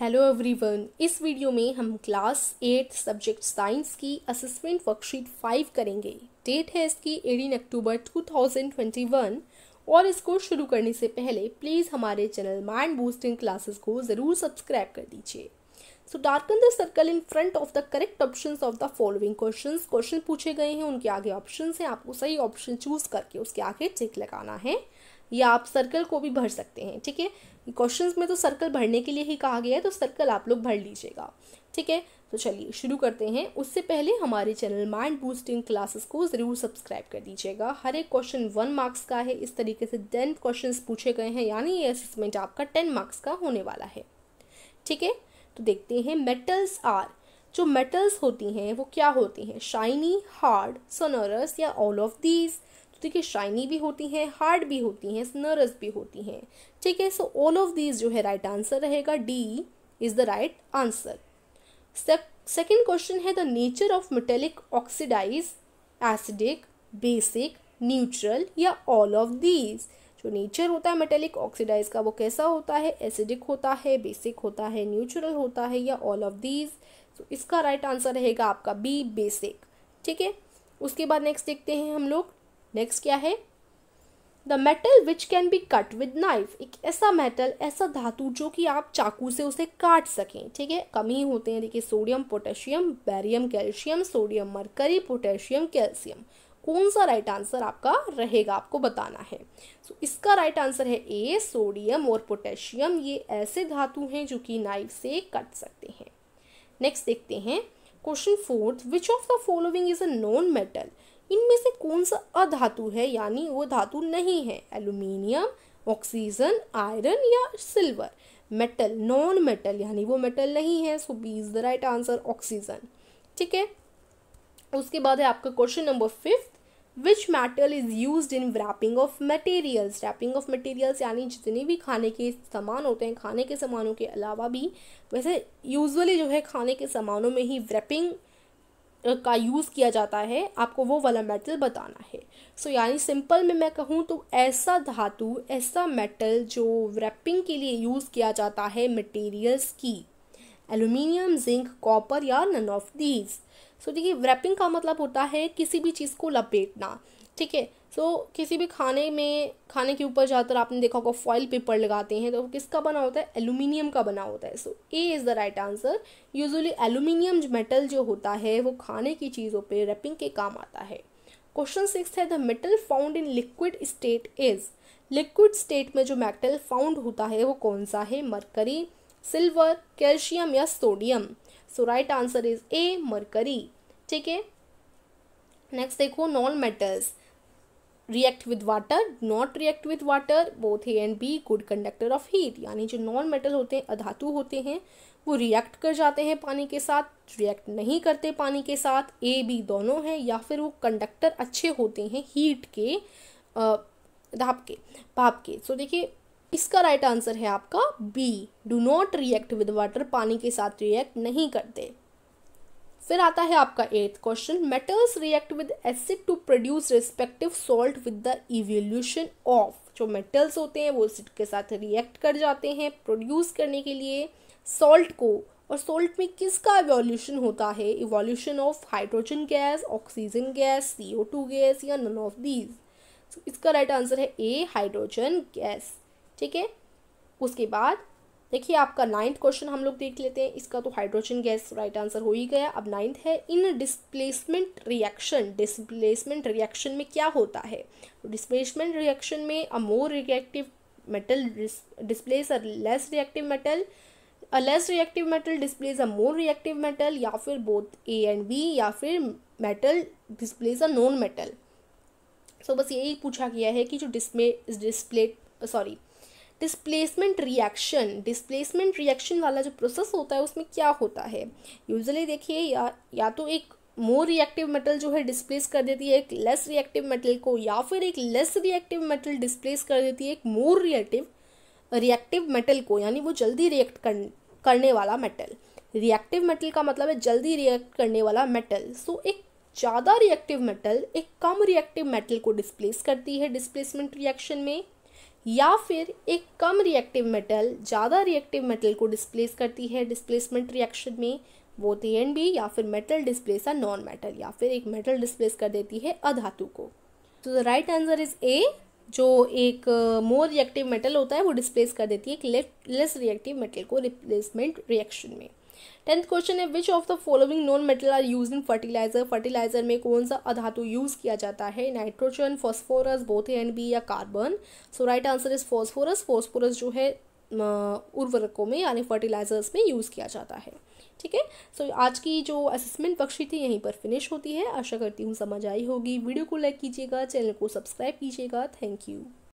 hello everyone इस video में हम क्लास एट सब्जेक्ट साइंस की असेसमेंट वर्कशीट फाइव करेंगे डेट है इसकी एटीन अक्टूबर 2021 और इसको शुरू करने से पहले प्लीज़ हमारे चैनल माइंड बूस्टिंग क्लासेस को ज़रूर सब्सक्राइब कर दीजिए so darken the circle in front of the correct option of the following question question पूछे गए हैं उनके आगे ऑप्शन हैं आपको सही ऑप्शन चूज करके उसके आगे चेक लगाना है या आप सर्कल को भी भर सकते हैं ठीक है क्वेश्चंस में तो सर्कल भरने के लिए ही कहा गया है तो सर्कल आप लोग भर लीजिएगा ठीक है तो चलिए शुरू करते हैं उससे पहले हमारे चैनल माइंड बूस्टिंग क्लासेस को ज़रूर सब्सक्राइब कर दीजिएगा हर एक क्वेश्चन वन मार्क्स का है इस तरीके से टेन क्वेश्चन पूछे गए हैं यानी ये असेसमेंट आपका टेन मार्क्स का होने वाला है ठीक है तो देखते हैं मेटल्स आर जो मेटल्स होती हैं वो क्या होती हैं शाइनी हार्ड सनरस या ऑल ऑफ दीज तो देखिए शाइनी भी होती हैं हार्ड भी होती हैं सनरस भी होती हैं ठीक है सो ऑल ऑफ दीज जो है राइट आंसर रहेगा D is the right answer second question है the nature of metallic oxides acidic basic neutral या ऑल ऑफ दीज जो नेचर होता है मेटेलिक ऑक्सीडाइज का वो कैसा होता है एसिडिक होता है बेसिक होता है न्यूट्रल होता है या ऑल ऑफ दीज तो इसका राइट आंसर रहेगा आपका बी बेसिक ठीक है उसके बाद नेक्स्ट देखते हैं हम लोग नेक्स्ट क्या है the metal which can be cut with knife एक ऐसा मेटल ऐसा धातु जो कि आप चाकू से उसे काट सकें ठीक है कम ही होते हैं देखिए sodium potassium barium calcium sodium mercury potassium calcium कौन सा राइट आंसर आपका रहेगा आपको बताना है सो so, इसका राइट आंसर है ए सोडियम और पोटेशियम ये ऐसे धातु हैं जो कि नाइफ से कट सकते हैं नेक्स्ट देखते हैं question fourth which of the following is a non metal इनमें से कौन सा अधातु है यानी वो धातु नहीं है एल्यूमिनियम ऑक्सीजन आयरन या सिल्वर मेटल नॉन मेटल यानी वो मेटल नहीं है so B is the right answer oxygen ठीक है उसके बाद है आपका question number fifth which metal is use in wrapping of materials wrapping of materials यानी जितने भी खाने के सामान होते हैं खाने के सामानों के अलावा भी वैसे यूजली जो है खाने के सामानों में ही रैपिंग का यूज़ किया जाता है आपको वो वाला मेटल बताना है सो so, यानी सिंपल में मैं कहूँ तो ऐसा धातु ऐसा मेटल जो रैपिंग के लिए यूज़ किया जाता है मटेरियल्स की एल्यूमिनियम जिंक कॉपर या नन ऑफ दीज सो देखिए रैपिंग का मतलब होता है किसी भी चीज़ को लपेटना ठीक है सो किसी भी खाने में खाने के ऊपर ज़्यादातर आपने देखा होगा फॉइल पेपर लगाते हैं तो किसका बना होता है एलुमिनियम का बना होता है so A is the right answer usually aluminium metal जो होता है वो खाने की चीज़ों पर रैपिंग के काम आता है क्वेश्चन सिक्स है the metal found in liquid state is liquid state में जो मेटल फाउंड होता है वो कौन सा है मरकरी सिल्वर कैल्शियम या sodium so right answer is A mercury ठीक है नेक्स्ट देखो non metals react with water not react with water both A and B good conductor of heat यानी जो नॉन मेटल होते हैं अधातु होते हैं वो रिएक्ट कर जाते हैं पानी के साथ रिएक्ट नहीं करते पानी के साथ ए बी दोनों हैं या फिर वो कंडक्टर अच्छे होते हैं हीट के धाप के भाप के सो so, देखिए इसका राइट आंसर है आपका B do not react with water पानी के साथ रिएक्ट नहीं करते फिर आता है आपका eighth question metals react with acid to produce respective salt with the evolution of जो मेटल्स होते हैं वो एसिड के साथ रिएक्ट कर जाते हैं प्रोड्यूस करने के लिए सॉल्ट को और सॉल्ट में किसका इवोल्यूशन होता है evolution of hydrogen gas oxygen gas C gas या नन ऑफ दीज इसका राइट आंसर है ए हाइड्रोजन गैस ठीक है उसके बाद देखिए आपका नाइन्थ क्वेश्चन हम लोग देख लेते हैं इसका तो हाइड्रोजन गैस राइट आंसर हो ही गया अब नाइन्थ है in displacement reaction displacement reaction में क्या होता है डिस्प्लेसमेंट तो रिएक्शन में a more reactive metal displace a less reactive metal a less reactive metal displace a more reactive metal या फिर बोथ ए एंड बी या फिर metal displace a non metal so बस यही पूछा गया है कि जो display display sorry displacement reaction displacement reaction वाला जो प्रोसेस होता है उसमें क्या होता है यूजली देखिए या या तो एक मोर रिएक्टिव मेटल जो है डिस्प्लेस कर देती है एक लेस रिएक्टिव मेटल को या फिर एक लेस रिएक्टिव मेटल डिस्प्लेस कर देती है एक मोर रिएक्टिव रिएक्टिव मेटल को यानी वो जल्दी रिएक्ट कर, करने वाला मेटल रिएक्टिव मेटल का मतलब है जल्दी रिएक्ट करने वाला मेटल सो so, एक ज़्यादा रिएक्टिव मेटल एक कम रिएक्टिव मेटल को डिस्प्लेस करती है डिस्प्लेसमेंट रिएक्शन में या फिर एक कम रिएक्टिव मेटल ज़्यादा रिएक्टिव मेटल को डिस्प्लेस करती है डिस्प्लेसमेंट रिएक्शन में वो दी एन बी या फिर metal displace a non metal या फिर एक मेटल डिस्प्लेस कर देती है अधातु को तो the right answer is A जो एक मोर रिएक्टिव मेटल होता है वो डिस्प्लेस कर देती है एक लेस रिएक्टिव मेटल को रिप्लेसमेंट रिएक्शन में टेंथ क्वेश्चन है which of the following non metal are use in fertiliser fertiliser में कौन सा अधातु यूज़ किया जाता है nitrogen phosphorus both and B या carbon so right answer is phosphorus phosphorus जो है उर्वरकों में यानी फर्टिलाइजर्स में यूज़ किया जाता है ठीक है सो आज की जो असेसमेंट बख्शी थी यहीं पर फिनिश होती है आशा करती हूँ समझ आई होगी वीडियो को लाइक कीजिएगा चैनल को सब्सक्राइब कीजिएगा थैंक यू